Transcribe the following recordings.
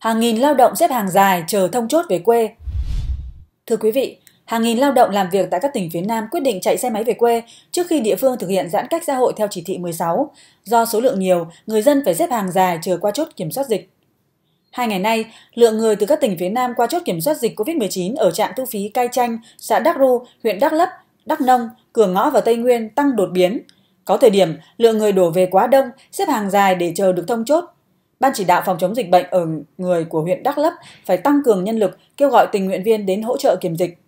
hàng nghìn lao động xếp hàng dài chờ thông chốt về quê. Thưa quý vị, hàng nghìn lao động làm việc tại các tỉnh phía Nam quyết định chạy xe máy về quê trước khi địa phương thực hiện giãn cách xã hội theo chỉ thị 16. Do số lượng nhiều, người dân phải xếp hàng dài chờ qua chốt kiểm soát dịch. Hai ngày nay, lượng người từ các tỉnh phía Nam qua chốt kiểm soát dịch COVID-19 ở trạm thu phí Cai Chanh, xã Đắc Ru, huyện Đắc Lấp, Đắc Nông, cửa ngõ vào Tây Nguyên tăng đột biến. Có thời điểm, lượng người đổ về quá đông, xếp hàng dài để chờ được thông chốt – Ban chỉ đạo phòng chống dịch bệnh ở người của huyện Đắk Lấp phải tăng cường nhân lực, kêu gọi tình nguyện viên đến hỗ trợ kiểm dịch.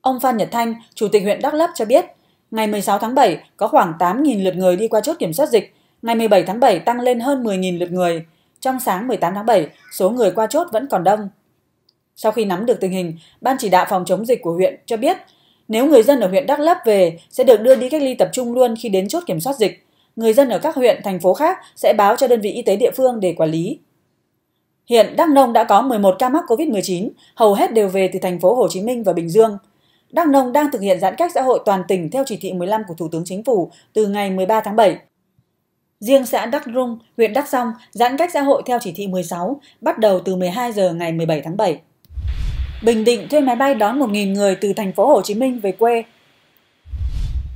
Ông Phan Nhật Thanh, Chủ tịch huyện Đắk Lấp cho biết, ngày 16 tháng 7 có khoảng 8.000 lượt người đi qua chốt kiểm soát dịch, ngày 17 tháng 7 tăng lên hơn 10.000 lượt người. Trong sáng 18 tháng 7, số người qua chốt vẫn còn đông. Sau khi nắm được tình hình, Ban chỉ đạo phòng chống dịch của huyện cho biết, nếu người dân ở huyện Đắk Lấp về sẽ được đưa đi cách ly tập trung luôn khi đến chốt kiểm soát dịch người dân ở các huyện, thành phố khác sẽ báo cho đơn vị y tế địa phương để quản lý. Hiện Đắk Nông đã có 11 ca mắc COVID-19, hầu hết đều về từ thành phố Hồ Chí Minh và Bình Dương. Đắk Nông đang thực hiện giãn cách xã hội toàn tỉnh theo chỉ thị 15 của Thủ tướng Chính phủ từ ngày 13 tháng 7. Riêng xã Đắk Rung, huyện Đắk Song giãn cách xã hội theo chỉ thị 16, bắt đầu từ 12 giờ ngày 17 tháng 7. Bình Định thuê máy bay đón 1.000 người từ thành phố Hồ Chí Minh về quê.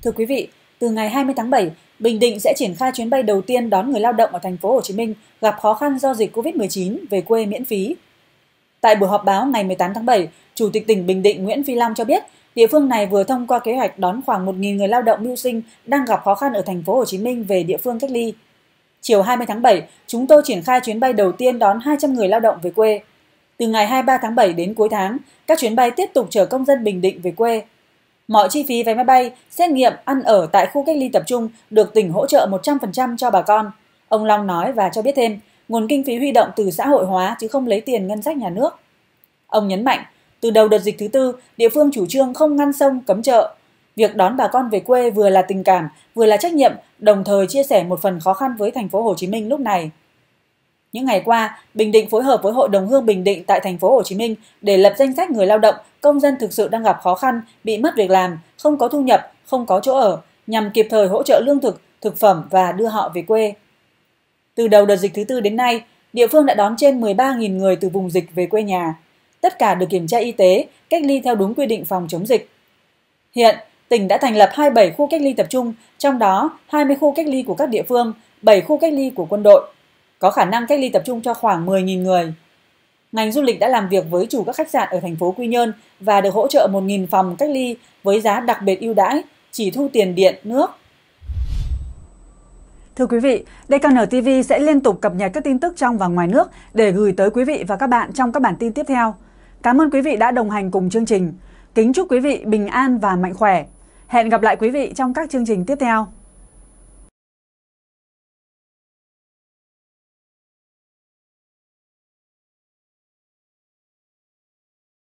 Thưa quý vị, từ ngày 20 tháng 7, Bình Định sẽ triển khai chuyến bay đầu tiên đón người lao động ở thành phố Hồ Chí Minh gặp khó khăn do dịch Covid-19 về quê miễn phí. Tại buổi họp báo ngày 18 tháng 7, Chủ tịch tỉnh Bình Định Nguyễn Phi Long cho biết, địa phương này vừa thông qua kế hoạch đón khoảng 1.000 người lao động mưu sinh đang gặp khó khăn ở thành phố Hồ Chí Minh về địa phương cách ly. Chiều 20 tháng 7, chúng tôi triển khai chuyến bay đầu tiên đón 200 người lao động về quê. Từ ngày 23 tháng 7 đến cuối tháng, các chuyến bay tiếp tục chở công dân Bình Định về quê. Mọi chi phí vé máy bay, xét nghiệm, ăn ở tại khu cách ly tập trung được tỉnh hỗ trợ 100% cho bà con. Ông Long nói và cho biết thêm, nguồn kinh phí huy động từ xã hội hóa chứ không lấy tiền ngân sách nhà nước. Ông nhấn mạnh, từ đầu đợt dịch thứ tư, địa phương chủ trương không ngăn sông, cấm chợ. Việc đón bà con về quê vừa là tình cảm, vừa là trách nhiệm, đồng thời chia sẻ một phần khó khăn với thành phố Hồ Chí Minh lúc này. Những ngày qua, Bình Định phối hợp với Hội đồng hương Bình Định tại thành phố Hồ Chí Minh để lập danh sách người lao động, công dân thực sự đang gặp khó khăn, bị mất việc làm, không có thu nhập, không có chỗ ở, nhằm kịp thời hỗ trợ lương thực, thực phẩm và đưa họ về quê. Từ đầu đợt dịch thứ tư đến nay, địa phương đã đón trên 13.000 người từ vùng dịch về quê nhà. Tất cả được kiểm tra y tế, cách ly theo đúng quy định phòng chống dịch. Hiện, tỉnh đã thành lập 27 khu cách ly tập trung, trong đó 20 khu cách ly của các địa phương, 7 khu cách ly của quân đội có khả năng cách ly tập trung cho khoảng 10.000 người. Ngành du lịch đã làm việc với chủ các khách sạn ở thành phố Quy Nhơn và được hỗ trợ 1.000 phòng cách ly với giá đặc biệt ưu đãi, chỉ thu tiền điện, nước. Thưa quý vị, DKN TV sẽ liên tục cập nhật các tin tức trong và ngoài nước để gửi tới quý vị và các bạn trong các bản tin tiếp theo. Cảm ơn quý vị đã đồng hành cùng chương trình. Kính chúc quý vị bình an và mạnh khỏe. Hẹn gặp lại quý vị trong các chương trình tiếp theo.